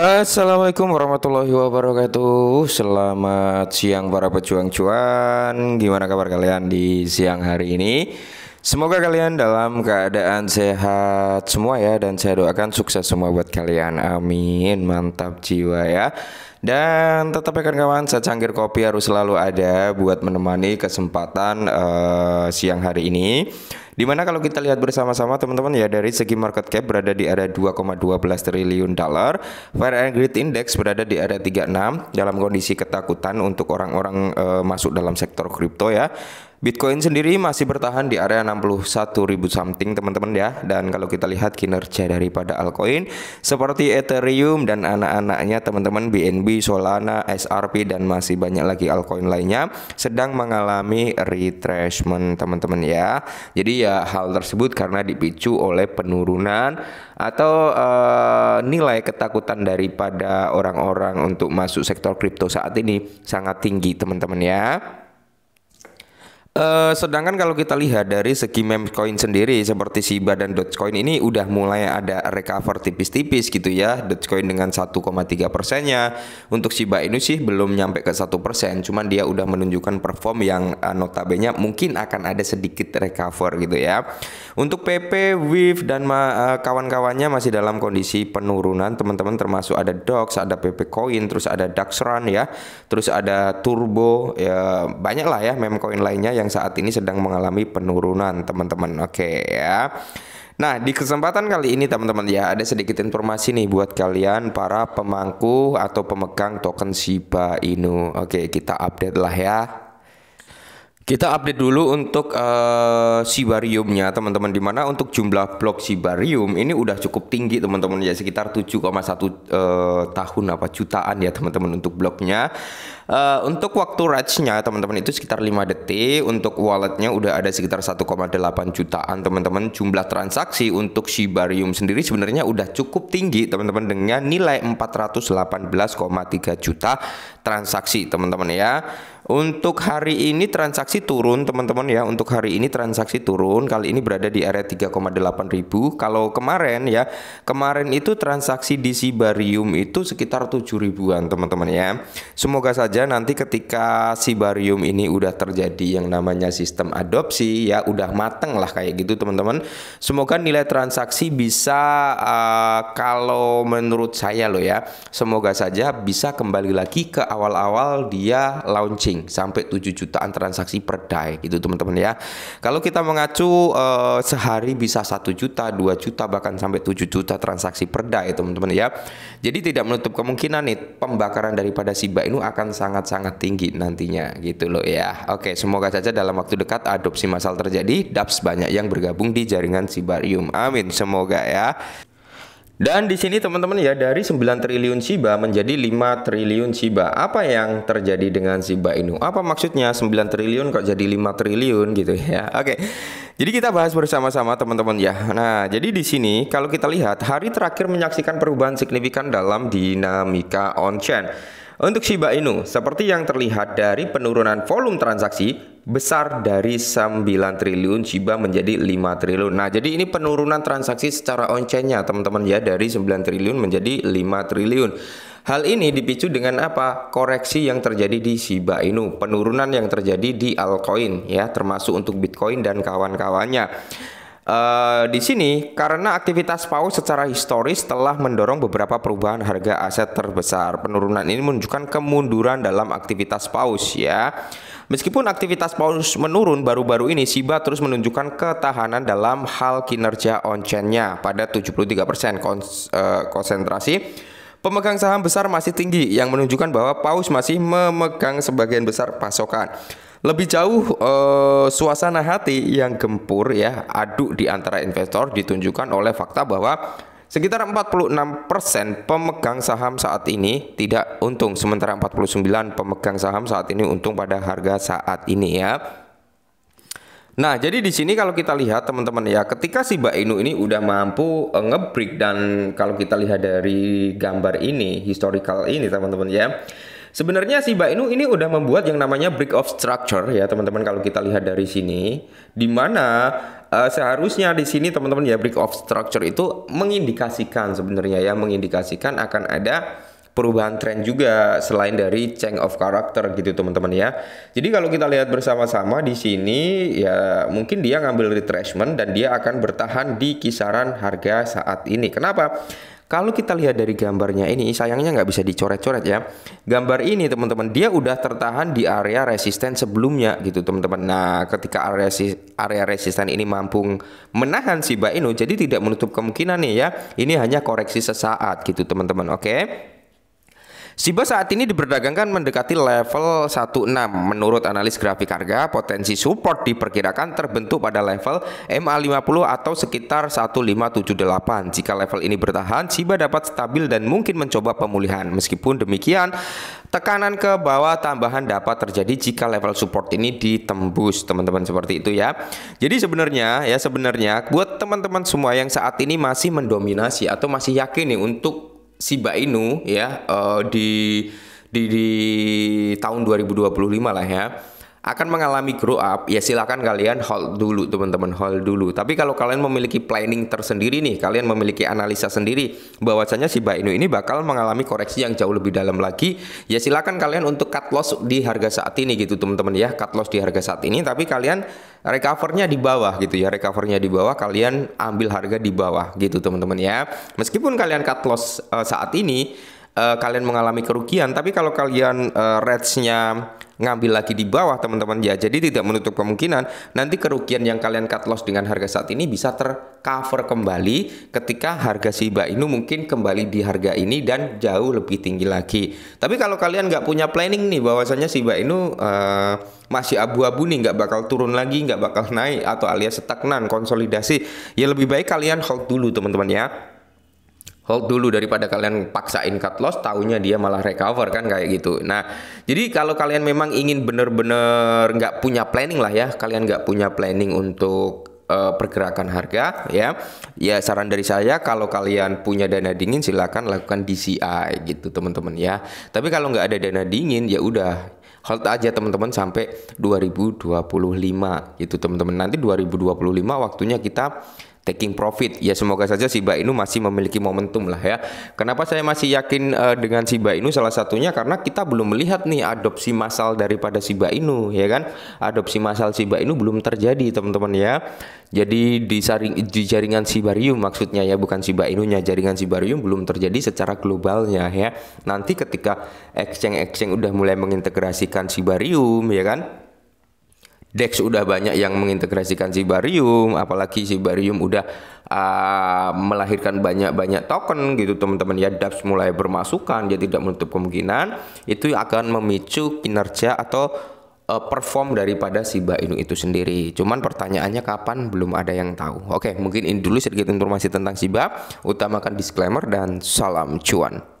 Assalamualaikum warahmatullahi wabarakatuh Selamat siang para pejuang cuan Gimana kabar kalian di siang hari ini? Semoga kalian dalam keadaan sehat semua ya dan saya doakan sukses semua buat kalian. Amin. Mantap jiwa ya. Dan tetap ya kawan, cangkir kopi harus selalu ada buat menemani kesempatan uh, siang hari ini. Dimana kalau kita lihat bersama-sama teman-teman ya dari segi market cap berada di area 2,12 triliun dolar, Fair and Greed Index berada di area 36 dalam kondisi ketakutan untuk orang-orang uh, masuk dalam sektor kripto ya. Bitcoin sendiri masih bertahan di area 61.000 something teman-teman ya. Dan kalau kita lihat kinerja daripada altcoin seperti Ethereum dan anak-anaknya teman-teman BNB, Solana, SRP dan masih banyak lagi altcoin lainnya sedang mengalami retracement teman-teman ya. Jadi ya hal tersebut karena dipicu oleh penurunan atau uh, nilai ketakutan daripada orang-orang untuk masuk sektor kripto saat ini sangat tinggi teman-teman ya. Uh, sedangkan kalau kita lihat dari segi meme coin sendiri seperti Shiba dan Dogecoin ini udah mulai ada recover tipis-tipis gitu ya Dogecoin dengan 1,3 persennya untuk Shiba ini sih belum nyampe ke satu persen cuman dia udah menunjukkan perform yang uh, eh, notabene mungkin akan ada sedikit recover gitu ya untuk PP, WIF dan uh, kawan-kawannya masih dalam kondisi penurunan teman-teman termasuk ada Dogs, ada PP Coin, terus ada Dax Run ya terus ada Turbo ya banyak lah ya meme coin lainnya yang saat ini sedang mengalami penurunan, teman-teman. Oke ya. Nah, di kesempatan kali ini teman-teman ya ada sedikit informasi nih buat kalian para pemangku atau pemegang token Shiba Inu. Oke, kita update lah ya. Kita update dulu untuk uh, sibariumnya teman-teman di mana untuk jumlah blok sibarium ini udah cukup tinggi teman-teman ya sekitar 7,1 uh, eh, tahun apa jutaan ya teman-teman untuk bloknya. Uh, untuk waktu ratchnya teman-teman itu sekitar 5 detik Untuk walletnya udah ada sekitar 1,8 jutaan teman-teman Jumlah transaksi untuk sibarium sendiri sebenarnya udah cukup tinggi teman-teman Dengan nilai 418,3 juta transaksi teman-teman ya untuk hari ini transaksi turun teman-teman ya. Untuk hari ini transaksi turun. Kali ini berada di area 3,8 ribu. Kalau kemarin ya, kemarin itu transaksi di Sibarium itu sekitar 7 ribuan teman-teman ya. Semoga saja nanti ketika Sibarium ini udah terjadi yang namanya sistem adopsi ya, udah mateng lah kayak gitu teman-teman. Semoga nilai transaksi bisa uh, kalau menurut saya loh ya, semoga saja bisa kembali lagi ke awal-awal dia launching trading sampai 7 jutaan transaksi per day gitu teman-teman ya. Kalau kita mengacu uh, sehari bisa 1 juta, 2 juta bahkan sampai 7 juta transaksi per day teman-teman ya. Jadi tidak menutup kemungkinan nih pembakaran daripada Shiba Inu akan sangat-sangat tinggi nantinya gitu loh ya. Oke, semoga saja dalam waktu dekat adopsi massal terjadi, DAPS banyak yang bergabung di jaringan Sibarium. Amin, semoga ya. Dan di sini teman-teman ya dari 9 triliun Shiba menjadi 5 triliun Shiba. Apa yang terjadi dengan Shiba Inu? Apa maksudnya 9 triliun kok jadi 5 triliun gitu ya. Oke. Jadi kita bahas bersama-sama teman-teman ya. Nah, jadi di sini kalau kita lihat hari terakhir menyaksikan perubahan signifikan dalam dinamika on-chain. Untuk Shiba Inu, seperti yang terlihat dari penurunan volume transaksi, besar dari 9 triliun Shiba menjadi 5 triliun. Nah, jadi ini penurunan transaksi secara on-chainnya teman-teman ya dari 9 triliun menjadi 5 triliun. Hal ini dipicu dengan apa? Koreksi yang terjadi di Shiba Inu, penurunan yang terjadi di altcoin ya, termasuk untuk Bitcoin dan kawan-kawannya. Uh, di sini karena aktivitas PAUS secara historis telah mendorong beberapa perubahan harga aset terbesar. Penurunan ini menunjukkan kemunduran dalam aktivitas PAUS ya. Meskipun aktivitas Paulus menurun baru-baru ini, Siba terus menunjukkan ketahanan dalam hal kinerja on-chainnya pada 73% eh, konsentrasi. Pemegang saham besar masih tinggi yang menunjukkan bahwa Paus masih memegang sebagian besar pasokan. Lebih jauh eh, suasana hati yang gempur ya, aduk di antara investor ditunjukkan oleh fakta bahwa Sekitar 46% pemegang saham saat ini tidak untung, sementara 49 pemegang saham saat ini untung pada harga saat ini ya. Nah, jadi di sini kalau kita lihat teman-teman ya, ketika si Mbak Inu ini udah mampu nge eh, ngebreak dan kalau kita lihat dari gambar ini, historical ini teman-teman ya. Sebenarnya si Bainu ini udah membuat yang namanya break of structure ya teman-teman kalau kita lihat dari sini di mana uh, seharusnya di sini teman-teman ya break of structure itu mengindikasikan sebenarnya ya mengindikasikan akan ada perubahan tren juga selain dari change of character gitu teman-teman ya. Jadi kalau kita lihat bersama-sama di sini ya mungkin dia ngambil retracement dan dia akan bertahan di kisaran harga saat ini. Kenapa? Kalau kita lihat dari gambarnya ini, sayangnya nggak bisa dicoret-coret ya. Gambar ini teman-teman, dia udah tertahan di area resisten sebelumnya gitu teman-teman. Nah, ketika area area resisten ini mampu menahan si Bainu, jadi tidak menutup kemungkinan nih ya. Ini hanya koreksi sesaat gitu teman-teman. Oke. Okay? Siba saat ini diperdagangkan mendekati level 16. Menurut analis grafik harga, potensi support diperkirakan terbentuk pada level MA50 atau sekitar 1578. Jika level ini bertahan, Siba dapat stabil dan mungkin mencoba pemulihan. Meskipun demikian, tekanan ke bawah tambahan dapat terjadi jika level support ini ditembus, teman-teman seperti itu ya. Jadi sebenarnya ya sebenarnya buat teman-teman semua yang saat ini masih mendominasi atau masih yakin nih untuk Siba Inu ya uh, di di di tahun 2025 lah ya akan mengalami grow up, ya silakan kalian hold dulu teman-teman, hold dulu. Tapi kalau kalian memiliki planning tersendiri nih, kalian memiliki analisa sendiri bahwasanya si Inu ini bakal mengalami koreksi yang jauh lebih dalam lagi, ya silakan kalian untuk cut loss di harga saat ini gitu teman-teman ya, cut loss di harga saat ini tapi kalian recovernya di bawah gitu ya, recovernya di bawah kalian ambil harga di bawah gitu teman-teman ya. Meskipun kalian cut loss uh, saat ini eh, kalian mengalami kerugian, tapi kalau kalian uh, eh, nya ngambil lagi di bawah teman-teman ya. Jadi tidak menutup kemungkinan nanti kerugian yang kalian cut loss dengan harga saat ini bisa tercover kembali ketika harga Shiba Inu mungkin kembali di harga ini dan jauh lebih tinggi lagi. Tapi kalau kalian nggak punya planning nih bahwasannya Shiba Inu uh, masih abu-abu nih nggak bakal turun lagi, nggak bakal naik atau alias stagnan konsolidasi, ya lebih baik kalian hold dulu teman-teman ya hold dulu daripada kalian paksain cut loss tahunya dia malah recover kan kayak gitu nah jadi kalau kalian memang ingin bener-bener nggak -bener punya planning lah ya kalian nggak punya planning untuk eh, pergerakan harga ya. Ya saran dari saya kalau kalian punya dana dingin silahkan lakukan DCI gitu teman-teman ya. Tapi kalau nggak ada dana dingin ya udah hold aja teman-teman sampai 2025 gitu teman-teman. Nanti 2025 waktunya kita taking profit. Ya semoga saja Shiba Inu masih memiliki momentum lah ya. Kenapa saya masih yakin uh, dengan Shiba Inu salah satunya karena kita belum melihat nih adopsi massal daripada Shiba Inu ya kan. Adopsi massal Shiba Inu belum terjadi teman-teman ya. Jadi di, saring, di jaringan Sibarium maksudnya ya bukan Shiba Inunya jaringan Sibarium belum terjadi secara globalnya ya. Nanti ketika exchange-exchange udah mulai mengintegrasikan Sibarium ya kan Dex udah banyak yang mengintegrasikan Sibarium, apalagi Sibarium udah uh, melahirkan banyak-banyak token gitu teman-teman ya DEX mulai bermasukan, dia tidak menutup kemungkinan itu akan memicu kinerja atau uh, perform daripada Shiba Inu itu sendiri. Cuman pertanyaannya kapan belum ada yang tahu. Oke, mungkin ini dulu sedikit informasi tentang Siba, utamakan disclaimer dan salam cuan.